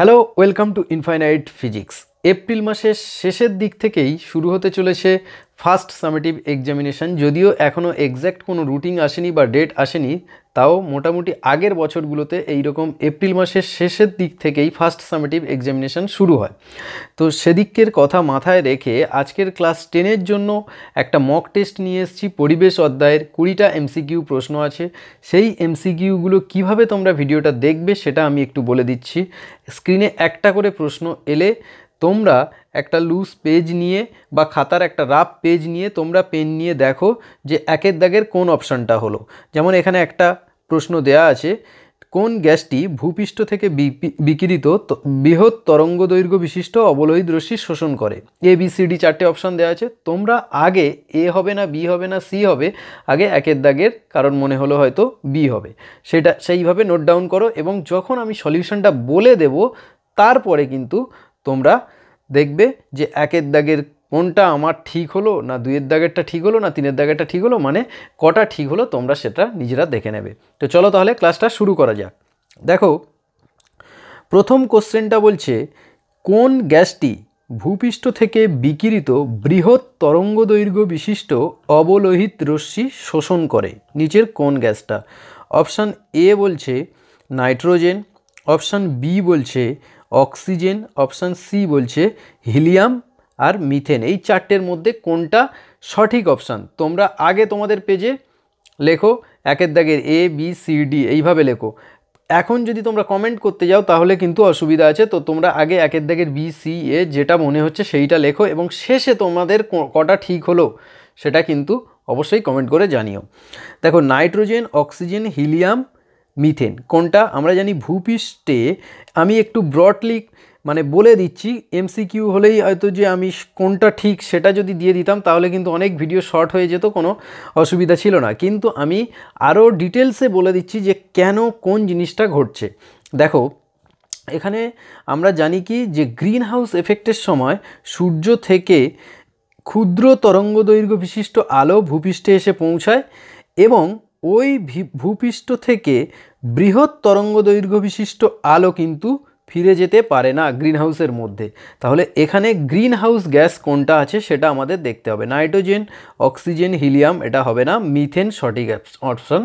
Hello, welcome to Infinite Physics. April মাসের শেষের দিক থেকেই শুরু হতে চলেছে ফার্স্ট সামেটিভ এক্সামিনেশান যদিও এখনও এক্স্যাক্ট কোনো রুটিন আসেনি বা ডেট আসেনি তাও মোটামুটি আগের বছরগুলোতে এই রকম এপ্রিল মাসের শেষের দিক থেকেই ফার্স্ট সামেটিভ এক্সামিনেশান শুরু হয় তো সেদিকের কথা মাথায় রেখে আজকের ক্লাস টেনের জন্য একটা মক টেস্ট নিয়ে এসেছি পরিবেশ অধ্যায়ের কুড়িটা এমসিকিউ প্রশ্ন আছে সেই এমসিকিউগুলো কিভাবে তোমরা ভিডিওটা দেখবে সেটা আমি একটু বলে দিচ্ছি স্ক্রিনে একটা করে প্রশ্ন এলে তোমরা একটা লুজ পেজ নিয়ে বা খাতার একটা রাফ পেজ নিয়ে তোমরা পেন নিয়ে দেখো যে একের দাগের কোন অপশানটা হলো যেমন এখানে একটা প্রশ্ন দেয়া আছে কোন গ্যাসটি ভূপৃষ্ঠ থেকে বিকৃত বৃহৎ তরঙ্গ দৈর্ঘ্য বিশিষ্ট অবলোহিত রশ্মি শোষণ করে এ বি সি ডি চারটে অপশান দেওয়া আছে তোমরা আগে এ হবে না বি হবে না সি হবে আগে একের দাগের কারণ মনে হলো হয়তো বি হবে সেটা সেইভাবে নোট ডাউন করো এবং যখন আমি সলিউশনটা বলে দেব তারপরে কিন্তু তোমরা দেখবে যে একের দাগের কোনটা আমার ঠিক হলো না দুইয়ের দাগেরটা ঠিক হলো না তিনের দাগেরটা ঠিক হলো মানে কটা ঠিক হলো তোমরা সেটা নিজেরা দেখে নেবে তো চলো তাহলে ক্লাসটা শুরু করা যাক দেখো প্রথম কোশ্চেনটা বলছে কোন গ্যাসটি ভূপৃষ্ঠ থেকে বিকিরিত বৃহৎ তরঙ্গ দৈর্ঘ্য বিশিষ্ট অবলোহিত রশ্মি শোষণ করে নিচের কোন গ্যাসটা অপশান এ বলছে নাইট্রোজেন অপশান বি বলছে অক্সিজেন অপশান সি বলছে হিলিয়াম আর মিথেন এই চারটের মধ্যে কোনটা সঠিক অপশান তোমরা আগে তোমাদের পেজে লেখো একের দাগের এ বি সি ডি এইভাবে লেখো এখন যদি তোমরা কমেন্ট করতে যাও তাহলে কিন্তু অসুবিধা আছে তো তোমরা আগে একের দাগের বি সি এ যেটা মনে হচ্ছে সেইটা লেখো এবং শেষে তোমাদের কটা ঠিক হলো সেটা কিন্তু অবশ্যই কমেন্ট করে জানিও দেখো নাইট্রোজেন অক্সিজেন হিলিয়াম মিথেন কোনটা আমরা জানি ভূপৃষ্ঠে আমি একটু ব্রডলি মানে বলে দিচ্ছি এমসিকিউ হলেই হয়তো যে আমি কোনটা ঠিক সেটা যদি দিয়ে দিতাম তাহলে কিন্তু অনেক ভিডিও শর্ট হয়ে যেত কোনো অসুবিধা ছিল না কিন্তু আমি আরও ডিটেলসে বলে দিচ্ছি যে কেন কোন জিনিসটা ঘটছে দেখো এখানে আমরা জানি কি যে গ্রিন হাউস এফেক্টের সময় সূর্য থেকে ক্ষুদ্র তরঙ্গ দৈর্ঘ্য বিশিষ্ট আলো ভূপৃষ্ঠে এসে পৌঁছায় এবং ওই ভূপৃষ্ঠ থেকে বৃহৎ তরঙ্গ দৈর্ঘ্য বিশিষ্ট আলো কিন্তু ফিরে যেতে পারে না গ্রিন হাউসের মধ্যে তাহলে এখানে গ্রিন হাউস গ্যাস কোনটা আছে সেটা আমাদের দেখতে হবে নাইট্রোজেন অক্সিজেন হিলিয়াম এটা হবে না মিথেন সঠিক অপশন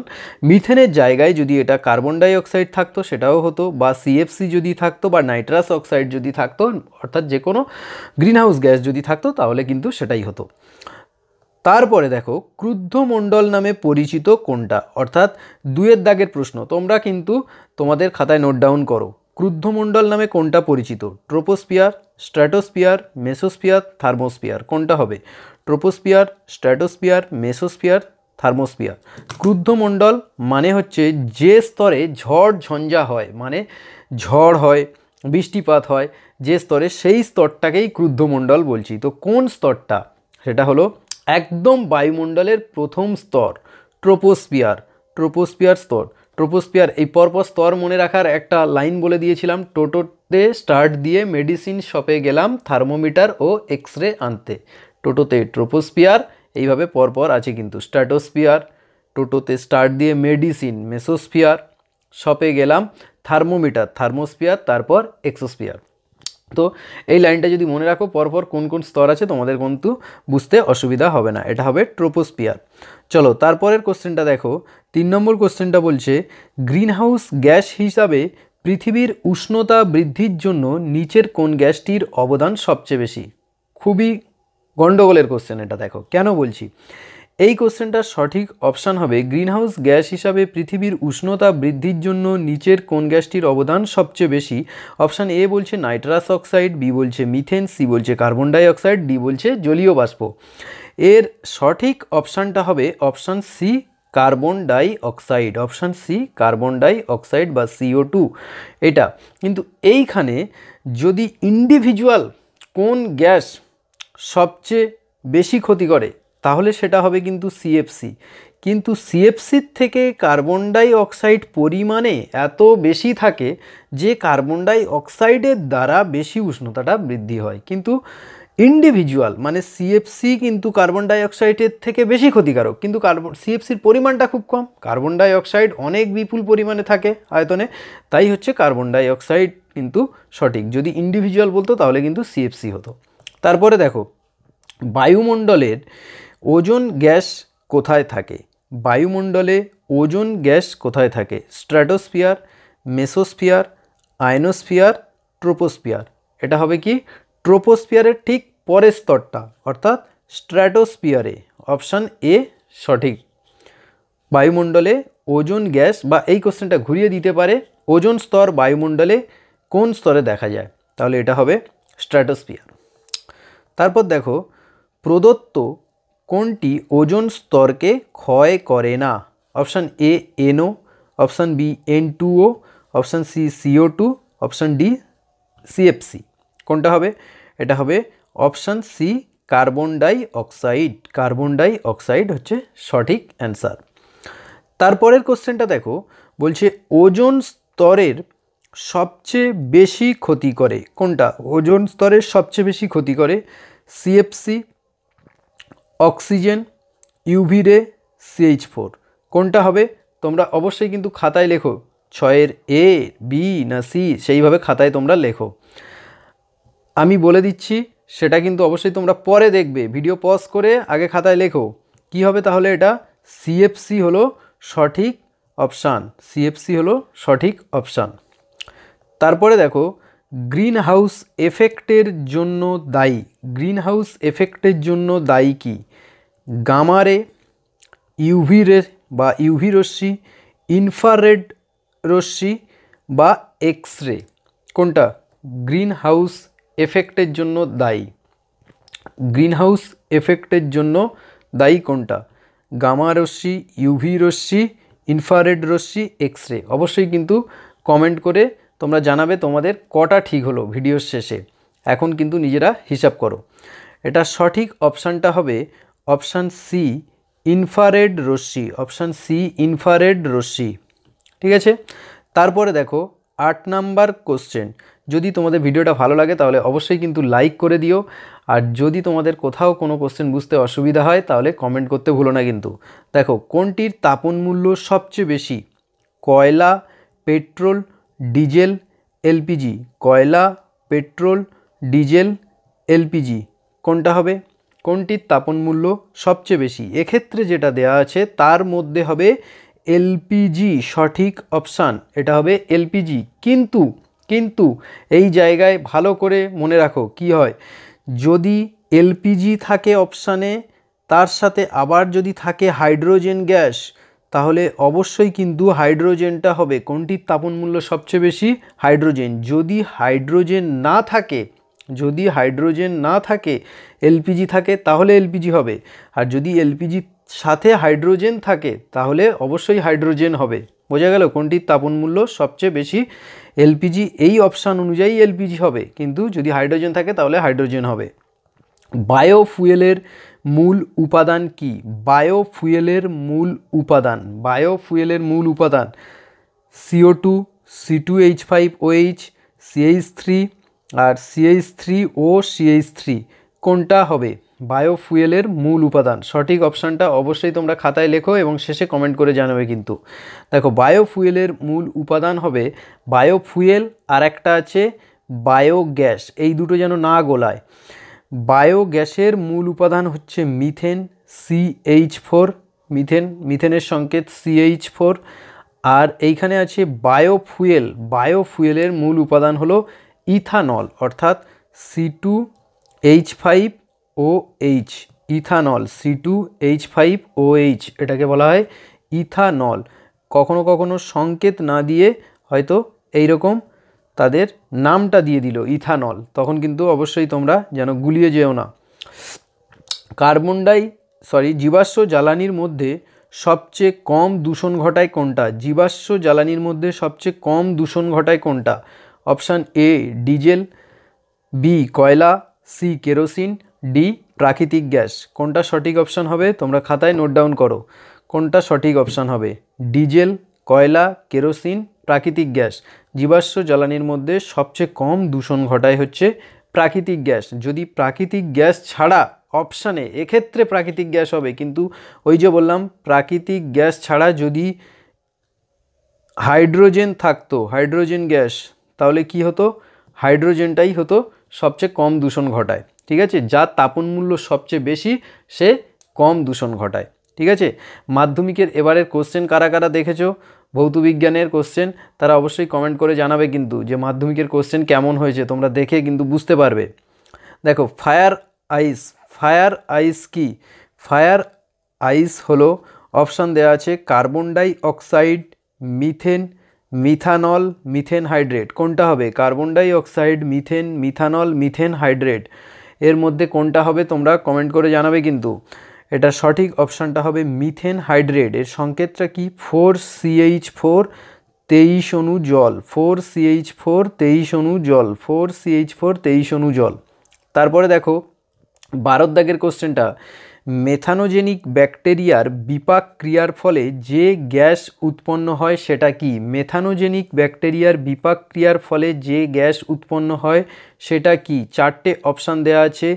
মিথেনের জায়গায় যদি এটা কার্বন ডাইঅক্সাইড থাকতো সেটাও হতো বা সিএফসি যদি থাকতো বা নাইট্রাস অক্সাইড যদি থাকতো অর্থাৎ যে কোনো গ্রিন হাউস গ্যাস যদি থাকতো তাহলে কিন্তু সেটাই হতো তারপরে দেখো ক্রুদ্ধ মণ্ডল নামে পরিচিত কোনটা অর্থাৎ দুয়ের দাগের প্রশ্ন তোমরা কিন্তু তোমাদের খাতায় নোট ডাউন করো ক্রুদ্ধমণ্ডল নামে কোনটা পরিচিত ট্রোপোস্পিয়ার স্ট্র্যাটোস্পিয়ার মেসোস্পিয়ার থার্মোস্পিয়ার কোনটা হবে ট্রোপোস্পিয়ার স্ট্র্যাটোস্পিয়ার মেসোস্পিয়ার থার্মোস্পিয়ার ক্রুদ্ধমণ্ডল মানে হচ্ছে যে স্তরে ঝড় ঝঞ্ঝা হয় মানে ঝড় হয় বৃষ্টিপাত হয় যে স্তরে সেই স্তরটাকেই ক্রুদ্ধমণ্ডল বলছি তো কোন স্তরটা সেটা হলো একদম বায়ুমণ্ডলের প্রথম স্তর ট্রোপোস্পিয়ার ট্রোপোস্পিয়ার স্তর ট্রোপোস্পিয়ার এই পরপর স্তর মনে রাখার একটা লাইন বলে দিয়েছিলাম টোটোতে স্টার্ট দিয়ে মেডিসিন শপে গেলাম থার্মোমিটার ও এক্স রে আনতে টোটোতে ট্রোপোস্পিয়ার এইভাবে পরপর আছে কিন্তু স্ট্যাটোস্পিয়ার টোটোতে স্টার্ট দিয়ে মেডিসিন মেসোস্ফিয়ার শপে গেলাম থার্মোমিটার থার্মোস্ফিয়ার তারপর এক্সোস্ফিয়ার তো এই লাইনটা যদি মনে রাখো পরপর কোন কোন স্তর আছে তোমাদের কিন্তু বুঝতে অসুবিধা হবে না এটা হবে ট্রোপোস্পিয়ার চলো তারপরের কোশ্চেনটা দেখো তিন নম্বর কোশ্চেনটা বলছে গ্রিনহাউস গ্যাস হিসাবে পৃথিবীর উষ্ণতা বৃদ্ধির জন্য নিচের কোন গ্যাসটির অবদান সবচেয়ে বেশি খুবই গণ্ডগোলের কোশ্চেন এটা দেখো কেন বলছি এই কোশ্চেনটার সঠিক অপশান হবে গ্রিনহাউস গ্যাস হিসাবে পৃথিবীর উষ্ণতা বৃদ্ধির জন্য নিচের কোন গ্যাসটির অবদান সবচেয়ে বেশি অপশান এ বলছে নাইট্রাস অক্সাইড বি বলছে মিথেন সি বলছে কার্বন ডাইঅক্সাইড ডি বলছে জলীয় বাষ্প এর সঠিক অপশানটা হবে option C carbon dioxide option C carbon dioxide বা সিও টু এটা কিন্তু এইখানে যদি ইন্ডিভিজুয়াল কোন গ্যাস সবচেয়ে বেশি ক্ষতি করে তাহলে সেটা হবে কিন্তু সিএফসি কিন্তু সিএফসির থেকে কার্বন ডাই অক্সাইড পরিমাণে এত বেশি থাকে যে কার্বন ডাই অক্সাইডের দ্বারা বেশি উষ্ণতাটা বৃদ্ধি হয় কিন্তু ইন্ডিভিজুয়াল মানে সিএফসি কিন্তু কার্বন ডাইঅক্সাইডের থেকে বেশি ক্ষতিকারক কিন্তু কার্বন সিএফসির পরিমাণটা খুব কম কার্বন ডাইঅক্সাইড অনেক বিপুল পরিমাণে থাকে আয়তনে তাই হচ্ছে কার্বন ডাইঅক্সাইড কিন্তু সঠিক যদি ইন্ডিভিজুয়াল বলতো তাহলে কিন্তু সিএফসি হতো তারপরে দেখো বায়ুমণ্ডলের ওজোন গ্যাস কোথায় থাকে বায়ুমণ্ডলে ওজোন গ্যাস কোথায় থাকে স্ট্র্যাটোস্ফিয়ার মেসোস্ফিয়ার আয়নোস্ফিয়ার ট্রোপোস্ফিয়ার এটা হবে কি ট্রোপোস্ফিয়ারের ঠিক পরের স্তরটা অর্থাৎ স্ট্র্যাটোস্ফিয়ারে অপশান এ সঠিক বায়ুমণ্ডলে ওজোন গ্যাস বা এই কোশ্চেনটা ঘুরিয়ে দিতে পারে ওজোন স্তর বায়ুমণ্ডলে কোন স্তরে দেখা যায় তাহলে এটা হবে স্ট্র্যাটোস্ফিয়ার তারপর দেখো প্রদত্ত কোনটি ওজন স্তরকে ক্ষয় করে না option A NO option B N two O option C CO two option D CFC কোনটা হবে এটা হবে option C carbon dioxide carbon dioxide হচ্ছে সঠিক অ্যান্সার তারপরের কোশ্চেনটা দেখো বলছে ওজন স্তরের সবচেয়ে বেশি ক্ষতি করে কোনটা ওজন স্তরের সবচেয়ে বেশি ক্ষতি করে CFC oxygen UV ray CH four কোনটা হবে তোমরা অবশ্যই কিন্তু খাতায় লেখো ছয়ের এ বি না সি সেইভাবে খাতায় তোমরা লেখো আমি বলে দিচ্ছি সেটা কিন্তু অবশ্যই তোমরা পরে দেখবে ভিডিও পজ করে আগে খাতায় লেখো কি হবে তাহলে এটা সিএফসি হলো সঠিক অপশান সিএফসি হলো সঠিক অপশান তারপরে দেখো গ্রিন হাউস এফেক্টের জন্য দায়ী গ্রিন হাউস এফেক্টের জন্য দায়ী কি গামারে ইউভি রে বা ইউভি রশ্মি ইনফ্রারেড রশ্মি বা এক্স রে কোনটা গ্রিন হাউস এফেক্টের জন্য দায়ী গ্রিন হাউস এফেক্টের জন্য দায়ী কোনটা গামা রশ্মি ইউভি রশ্মি ইনফ্রারেড রশ্মি এক্স রে অবশ্যই কিন্তু কমেন্ট করে তোমরা জানাবে তোমাদের কটা ঠিক হলো ভিডিওর শেষে এখন কিন্তু নিজেরা হিসাব করো এটা সঠিক অপশানটা হবে অপশান সি ইনফারেড রশ্মি অপশান সি ইনফারেড রশ্মি ঠিক আছে তারপরে দেখো আট নাম্বার কোশ্চেন যদি তোমাদের ভিডিওটা ভালো লাগে তাহলে অবশ্যই কিন্তু লাইক করে দিও আর যদি তোমাদের কোথাও কোনো কোশ্চেন বুঝতে অসুবিধা হয় তাহলে কমেন্ট করতে ভুলো না কিন্তু দেখো কোনটির তাপন মূল্য সবচেয়ে বেশি কয়লা পেট্রোল ডিজেল এলপিজি কয়লা পেট্রোল ডিজেল এলপিজি কোনটা হবে কোনটির তাপন মূল্য সবচেয়ে বেশি এক্ষেত্রে যেটা দেয়া আছে তার মধ্যে হবে এলপিজি সঠিক অপশান এটা হবে এলপিজি কিন্তু কিন্তু এই জায়গায় ভালো করে মনে রাখো কি হয় যদি এলপিজি থাকে অপশানে তার সাথে আবার যদি থাকে হাইড্রোজেন গ্যাস তাহলে অবশ্যই কিন্তু হাইড্রোজেনটা হবে কোনটির তাপন মূল্য সবচেয়ে বেশি হাইড্রোজেন যদি হাইড্রোজেন না থাকে যদি হাইড্রোজেন না থাকে এলপিজি থাকে তাহলে এলপিজি হবে আর যদি এলপিজি সাথে হাইড্রোজেন থাকে তাহলে অবশ্যই হাইড্রোজেন হবে বোঝা গেল কোনটির তাপন মূল্য সবচেয়ে বেশি এলপিজি এই অপশান অনুযায়ী এলপিজি হবে কিন্তু যদি হাইড্রোজেন থাকে তাহলে হাইড্রোজেন হবে বায়োফুয়েলের মূল উপাদান কি বায়োফুয়েলের মূল উপাদান বায়োফুয়েলের মূল উপাদান CO two C two H five O H CH three আর CH three O CH three কোনটা হবে বায়োফুয়েলের মূল উপাদান সঠিক অপশানটা অবশ্যই তোমরা খাতায় লেখো এবং শেষে কমেন্ট করে জানাবে কিন্তু দেখো বায়োফুয়েলের মূল উপাদান হবে বায়োফুয়েল আর একটা আছে বায়োগ্যাস এই দুটো যেন না গোলায় বায়োগ্যাসের মূল উপাদান হচ্ছে মিথেন সিএইচ ফোর মিথেন মিথেনের সংকেত সিএইচ ফোর আর এইখানে আছে বায়োফুয়েল বায়োফুয়েলের মূল উপাদান হলো ইথানল অর্থাৎ C two H five O H ethanol C two H five O H এটাকে বলা হয় ইথানল কখনো কখনো সংকেত না দিয়ে হয়তো এইরকম রকম তাদের নামটা দিয়ে দিল ইথানল তখন কিন্তু অবশ্যই তোমরা যেন গুলিয়ে যেও না কার্বন ডাই সরি জীবাশ্ম জ্বালানির মধ্যে সবচেয়ে কম দূষণ ঘটায় কোনটা জীবাশ্ম জ্বালানির মধ্যে সবচেয়ে কম দূষণ ঘটায় কোনটা অপশান এ ডিজেল বি কয়লা সি কেরোসিন ডি প্রাকৃতিক গ্যাস কোনটা সঠিক অপশান হবে তোমরা খাতায় নোট ডাউন করো কোনটা সঠিক অপশান হবে ডিজেল কয়লা কেরোসিন প্রাকৃতিক গ্যাস জীবাশ্ম জ্বালানির মধ্যে সবচেয়ে কম দূষণ ঘটায় হচ্ছে প্রাকৃতিক গ্যাস যদি প্রাকৃতিক গ্যাস ছাড়া অপশানে এক্ষেত্রে প্রাকৃতিক গ্যাস হবে কিন্তু ওই যে বললাম প্রাকৃতিক গ্যাস ছাড়া যদি হাইড্রোজেন থাকতো হাইড্রোজেন গ্যাস তাহলে কি হতো হাইড্রোজেনটাই হতো সবচেয়ে কম দূষণ ঘটায় ঠিক আছে যার তাপন মূল্য সবচেয়ে বেশি সে কম দূষণ ঘটায় ঠিক আছে মাধ্যমিকের এবারের কোশ্চেন কারা কারা দেখেছো ভৌতবিজ্ঞানের কোশ্চেন তারা অবশ্যই কমেন্ট করে জানাবে কিন্তু যে মাধ্যমিকের কোশ্চেন কেমন হয়েছে তোমরা দেখে কিন্তু বুঝতে পারবে দেখো ফায়ার আইস ফায়ার আইস কি ফায়ার আইস হলো অপশান দেওয়া আছে carbon dioxide methane methanol methane hydrate কোনটা হবে carbon dioxide methane methanol methane hydrate এর মধ্যে কোনটা হবে তোমরা কমেন্ট করে জানাবে কিন্তু এটা সঠিক অপশানটা হবে মিথেন হাইড্রেট এর সংকেতটা কি ফোর সিএইচ ফোর তেইশ অণু জল ফোর সিএইচ ফোর তেইশ অণু জল ফোর সিএইচ ফোর তেইশ অণু জল তারপরে দেখো বারদ দাগের কোশ্চেনটা মেথানোজেনিক ব্যাকটেরিয়ার বিপাক ক্রিয়ার ফলে যে গ্যাস উৎপন্ন হয় সেটা কি মেথানোজেনিক ব্যাকটেরিয়ার বিপাক ক্রিয়ার ফলে যে গ্যাস উৎপন্ন হয় সেটা কি চারটে অপশান দেয়া আছে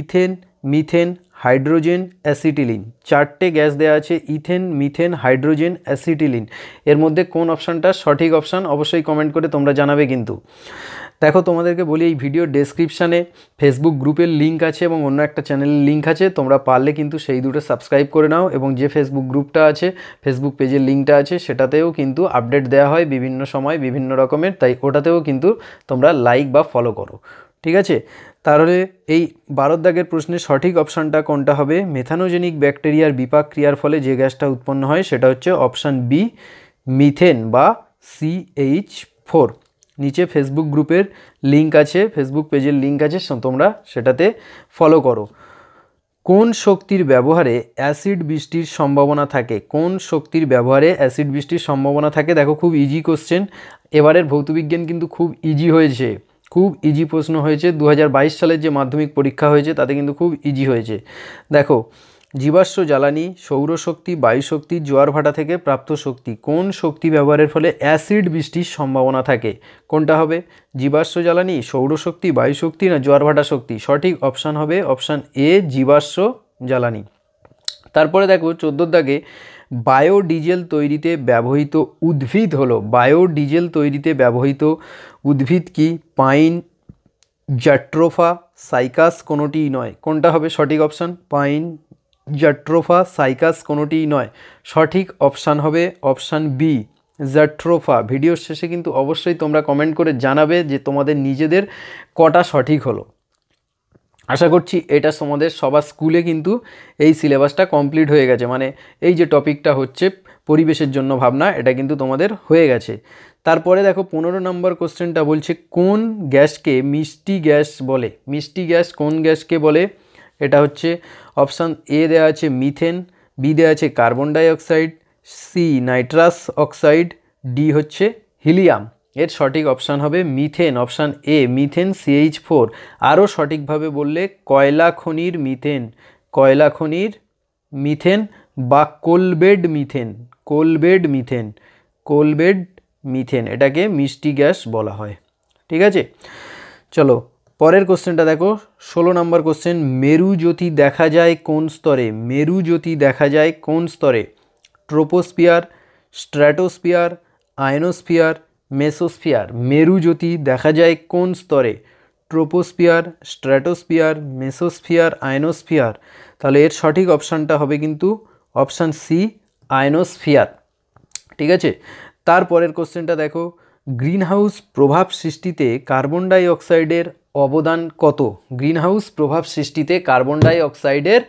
ইথেন মিথেন হাইড্রোজেন অ্যাসিটিলিন চারটে গ্যাস দেওয়া আছে ইথেন মিথেন হাইড্রোজেন অ্যাসিটিলিন এর মধ্যে কোন অপশানটা সঠিক অপশান অবশ্যই কমেন্ট করে তোমরা জানাবে কিন্তু দেখো তোমাদেরকে বলি এই ভিডিও ডেসক্রিপশানে ফেসবুক গ্রুপের লিঙ্ক আছে এবং অন্য একটা চ্যানেলের লিঙ্ক আছে তোমরা পারলে কিন্তু সেই দুটো সাবস্ক্রাইব করে নাও এবং যে ফেসবুক গ্রুপটা আছে ফেসবুক পেজের লিঙ্কটা আছে সেটাতেও কিন্তু আপডেট দেওয়া হয় বিভিন্ন সময় বিভিন্ন রকমের তাই ওটাতেও কিন্তু তোমরা লাইক বা ফলো করো ঠিক আছে তাহলে এই বারোর দাগের প্রশ্নের সঠিক অপশানটা কোনটা হবে মেথানোজেনিক ব্যাকটেরিয়ার বিপাক ক্রিয়ার ফলে যে গ্যাসটা উৎপন্ন হয় সেটা হচ্ছে অপশান বি মিথেন বা সিএইচ ফোর নিচে ফেসবুক গ্রুপের লিঙ্ক আছে ফেসবুক পেজের লিঙ্ক আছে তোমরা সেটাতে ফলো করো কোন শক্তির ব্যবহারে অ্যাসিড বৃষ্টির সম্ভাবনা থাকে কোন শক্তির ব্যবহারে অ্যাসিড বৃষ্টির সম্ভাবনা থাকে দেখো খুব ইজি কোশ্চেন এবারের ভৌতবিজ্ঞান কিন্তু খুব ইজি হয়েছে খুব ইজি প্রশ্ন হয়েছে দু সালের যে মাধ্যমিক পরীক্ষা হয়েছে তাতে কিন্তু খুব ইজি হয়েছে দেখো জীবাশ্ম জ্বালানি সৌরশক্তি বায়ুশক্তি জোয়ার ভাটা থেকে প্রাপ্ত শক্তি কোন শক্তি ব্যবহারের ফলে অ্যাসিড বৃষ্টির সম্ভাবনা থাকে কোনটা হবে জীবাশ্ম জ্বালানি সৌরশক্তি বায়ুশক্তি না জোয়ার ভাটা শক্তি সঠিক অপশান হবে অপশান এ জীবাশ্ম জ্বালানি তারপরে দেখো চোদ্দোর দাগে বায়োডিজেল তৈরিতে ব্যবহৃত উদ্ভিদ হলো বায়োডিজেল তৈরিতে ব্যবহৃত উদ্ভিদ কি পাইন জ্যাট্রোফা সাইকাস কোনোটিই নয় কোনটা হবে সঠিক অপশান পাইন জ্যাট্রোফা সাইকাস কোনোটিই নয় সঠিক অপশান হবে অপশান বি জ্যাট্রোফা ভিডিওর শেষে কিন্তু অবশ্যই তোমরা কমেন্ট করে জানাবে যে তোমাদের নিজেদের কটা সঠিক হলো আশা করছি এটা তোমাদের সবার স্কুলে কিন্তু এই সিলেবাসটা কমপ্লিট হয়ে গেছে মানে এই যে টপিকটা হচ্ছে পরিবেশের জন্য ভাবনা এটা কিন্তু তোমাদের হয়ে গেছে তারপরে দেখো পনেরো নম্বর কোশ্চেনটা বলছে কোন গ্যাসকে মিষ্টি গ্যাস বলে মিষ্টি গ্যাস কোন গ্যাসকে বলে এটা হচ্ছে অপশান এ দেওয়া আছে মিথেন বি দেওয়া আছে carbon dioxide C nitrous oxide D হচ্ছে হিলিয়াম এর সঠিক অপশান হবে methane option A methane CH four আরও সঠিকভাবে বললে কয়লা খনির মিথেন কয়লা খনির মিথেন বা coalbed methane coalbed methane coalbed methane এটাকে মিষ্টি গ্যাস বলা হয় ঠিক আছে চলো পরের কোশ্চেনটা দেখো ষোলো নম্বর কোশ্চেন মেরুজ্যোতি দেখা যায় কোন স্তরে মেরু জ্যোতি দেখা যায় কোন স্তরে ট্রোপোস্পিয়ার স্ট্র্যাটোস্পিয়ার আয়নোস্ফিয়ার মেসোস্ফিয়ার মেরু জ্যোতি দেখা যায় কোন স্তরে ট্রোপোস্ফিয়ার স্ট্র্যাটোস্ফিয়ার মেসোস্ফিয়ার আয়নোস্ফিয়ার তাহলে এর সঠিক অপশানটা হবে কিন্তু অপশান সি আয়নোস্ফিয়ার ঠিক আছে তারপরের কোশ্চেনটা দেখো গ্রিনহাউস প্রভাব সৃষ্টিতে কার্বন ডাইঅক্সাইডের অবদান কত গ্রিনহাউস প্রভাব সৃষ্টিতে কার্বন ডাই অক্সাইডের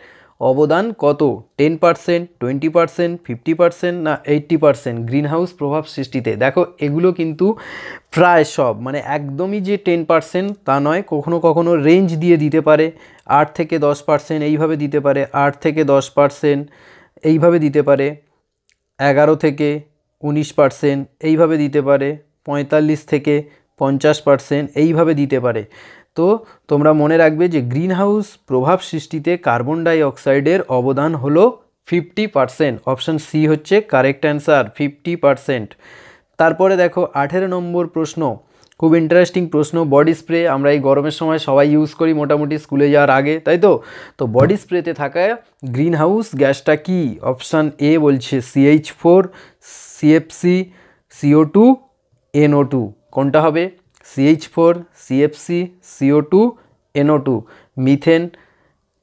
অবদান কত ten percent twenty percent fifty percent না এইট্টি পার্সেন্ট গ্রিনহাউস প্রভাব সৃষ্টিতে দেখো এগুলো কিন্তু প্রায় সব মানে একদমই যে টেন পার্সেন্ট তা নয় কখনো কখনো রেঞ্জ দিয়ে দিতে পারে আট থেকে দশ পার্সেন্ট এইভাবে দিতে পারে আট থেকে দশ পার্সেন্ট এইভাবে দিতে পারে এগারো থেকে উনিশ পার্সেন্ট এইভাবে দিতে পারে পঁয়তাল্লিশ থেকে পঞ্চাশ পার্সেন্ট এইভাবে দিতে পারে তো তোমরা মনে রাখবে যে গ্রিন হাউস প্রভাব সৃষ্টিতে কার্বন ডাইঅক্সাইডের অবদান হলো ফিফটি পারসেন্ট অপশান সি হচ্ছে কারেক্ট অ্যান্সার ফিফটি পারসেন্ট তারপরে দেখো আঠেরো নম্বর প্রশ্ন খুব ইন্টারেস্টিং প্রশ্ন বডি স্প্রে আমরা এই গরমের সময় সবাই ইউজ করি মোটামুটি স্কুলে যাওয়ার আগে তাই তো তো বডি স্প্রেতে থাকা গ্রিন হাউস গ্যাসটা কী অপশান এ বলছে CH four CFC CO two NO two কোনটা হবে CH four CFC CO two NO two methane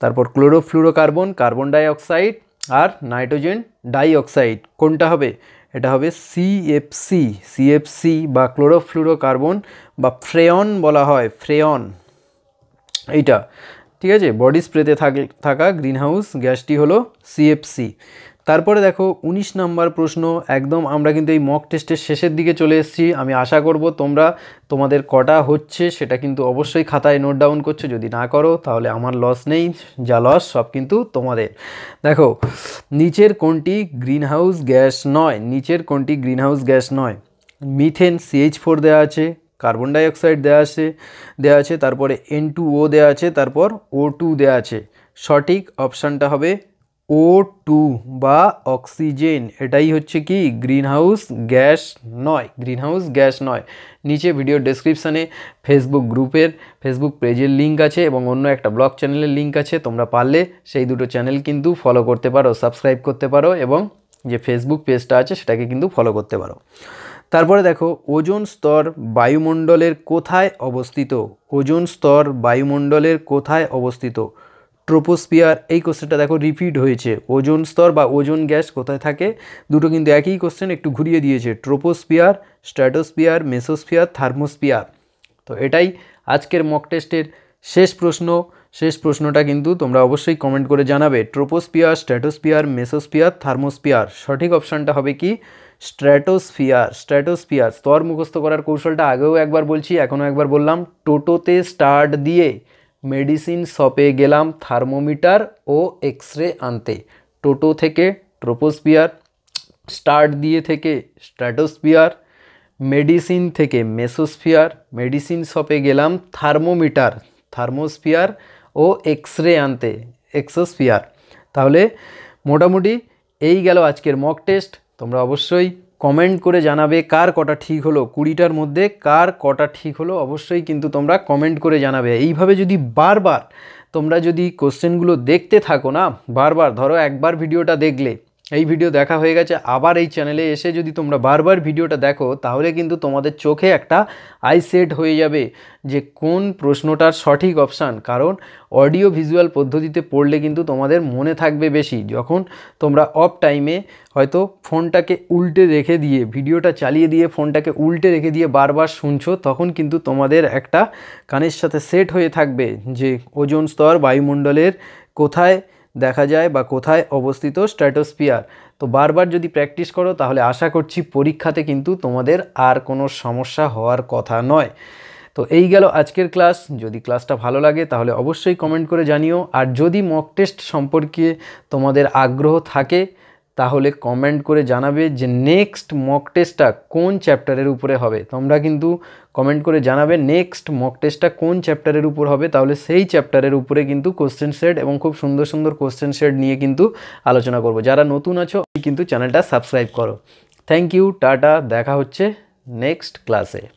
তারপর ক্লোরোফ্লুরোকার্বন কার্বন ডাইঅক্সাইড আর নাইট্রোজেন ডাইঅক্সাইড কোনটা হবে এটা হবে সিএফসি সিএফসি বা ক্লোরোফ্লুরোকার্বন বা ফ্রেয়ন বলা হয় ফ্রেয়ন এইটা ঠিক আছে বডি স্প্রেতে থাকা গ্রিনহাউস গ্যাসটি হলো সিএফসি তারপরে দেখো ১৯ নাম্বার প্রশ্ন একদম আমরা কিন্তু এই মক টেস্টের শেষের দিকে চলে এসেছি আমি আশা করব তোমরা তোমাদের কটা হচ্ছে সেটা কিন্তু অবশ্যই খাতায় নোট ডাউন করছো যদি না করো তাহলে আমার লস নেই যা লস সব কিন্তু তোমাদের দেখো নিচের কোনটি গ্রিনহাউস গ্যাস নয় নিচের কোনটি গ্রিনহাউস গ্যাস নয় মিথেন সিএইচ ফোর দেওয়া আছে কার্বন ডাইঅক্সাইড দেওয়া আছে দেওয়া আছে তারপরে এন টু ও দেওয়া আছে তারপর ও টু দেওয়া আছে সঠিক অপশানটা হবে ও টু বা অক্সিজেন এটাই হচ্ছে কি গ্রিনহাউস গ্যাস নয় গ্রিনহাউস গ্যাস নয় নিচে ভিডিও ডেসক্রিপশানে ফেসবুক গ্রুপের ফেসবুক পেজের লিঙ্ক আছে এবং অন্য একটা ব্লগ চ্যানেলের লিঙ্ক আছে তোমরা পারলে সেই দুটো চ্যানেল কিন্তু ফলো করতে পারো সাবস্ক্রাইব করতে পারো এবং যে ফেসবুক পেজটা আছে সেটাকে কিন্তু ফলো করতে পারো তারপরে দেখো ওজোন স্তর বায়ুমণ্ডলের কোথায় অবস্থিত ওজোন স্তর বায়ুমণ্ডলের কোথায় অবস্থিত ট্রোপোস্পিয়ার এই কোশ্চেনটা দেখো রিপিট হয়েছে ওজোন স্তর বা ওজোন গ্যাস কোথায় থাকে দুটো কিন্তু একই কোশ্চেন একটু ঘুরিয়ে দিয়েছে ট্রোপোস্পিয়ার স্ট্র্যাটোস্পিয়ার মেসোস্পিয়ার থার্মোস্পিয়ার তো এটাই আজকের মক টেস্টের শেষ প্রশ্ন শেষ প্রশ্নটা কিন্তু তোমরা অবশ্যই কমেন্ট করে জানাবে ট্রোপোস্পিয়ার স্ট্র্যাটোস্পিয়ার মেসোস্পিয়ার থার্মোস্পিয়ার সঠিক অপশানটা হবে কি স্ট্র্যাটোস্ফিয়ার স্ট্র্যাটোস্ফিয়ার স্তর মুখস্থ করার কৌশলটা আগেও একবার বলছি এখনও একবার বললাম টোটোতে স্টার্ট দিয়ে মেডিসিন শপে গেলাম থার্মোমিটার ও এক্স রে আনতে টোটো থেকে ট্রোপোস্পিয়ার স্টার্ট দিয়ে থেকে স্ট্র্যাটোস্পিয়ার মেডিসিন থেকে মেসোস্ফিয়ার মেডিসিন শপে গেলাম থার্মোমিটার থার্মোস্ফিয়ার ও এক্স রে আনতে এক্সোস্ফিয়ার তাহলে মোটামুটি এই গেল আজকের মক টেস্ট তোমরা অবশ্যই কমেন্ট করে জানাবে কার কটা ঠিক হলো কুড়িটার মধ্যে কার কটা ঠিক হলো অবশ্যই কিন্তু তোমরা কমেন্ট করে জানাবে এইভাবে যদি বারবার তোমরা যদি কোশ্চেনগুলো দেখতে থাকো না বারবার ধরো একবার ভিডিওটা দেখলে এই ভিডিও দেখা হয়ে গেছে আবার এই চ্যানেলে এসে যদি তোমরা বারবার ভিডিওটা দেখো তাহলে কিন্তু তোমাদের চোখে একটা আই সেট হয়ে যাবে যে কোন প্রশ্নটার সঠিক অপশান কারণ অডিও ভিজুয়াল পদ্ধতিতে পড়লে কিন্তু তোমাদের মনে থাকবে বেশি যখন তোমরা অফ টাইমে হয়তো ফোনটাকে উল্টে রেখে দিয়ে ভিডিওটা চালিয়ে দিয়ে ফোনটাকে উল্টে রেখে দিয়ে বারবার শুনছো তখন কিন্তু তোমাদের একটা কানের সাথে সেট হয়ে থাকবে যে ওজন স্তর বায়ুমণ্ডলের কোথায় দেখা যায় বা কোথায় অবস্থিত স্ট্র্যাটোস্পিয়ার তো বারবার যদি প্র্যাকটিস করো তাহলে আশা করছি পরীক্ষাতে কিন্তু তোমাদের আর কোনো সমস্যা হওয়ার কথা নয় তো এই গেল আজকের ক্লাস যদি ক্লাসটা ভালো লাগে তাহলে অবশ্যই কমেন্ট করে জানিও আর যদি মক টেস্ট সম্পর্কে তোমাদের আগ্রহ থাকে তাহলে কমেন্ট করে জানাবে যে নেক্সট মক টেস্টটা কোন চ্যাপ্টারের উপরে হবে তোমরা কিন্তু কমেন্ট করে জানাবে নেক্সট মক টেস্টটা কোন চ্যাপ্টারের উপর হবে তাহলে সেই চ্যাপ্টারের উপরে কিন্তু কোশ্চেন সেট এবং খুব সুন্দর সুন্দর কোশ্চেন সেট নিয়ে কিন্তু আলোচনা করব যারা নতুন আছো কিন্তু চ্যানেলটা সাবস্ক্রাইব করো থ্যাংক ইউ টাটা দেখা হচ্ছে নেক্সট ক্লাসে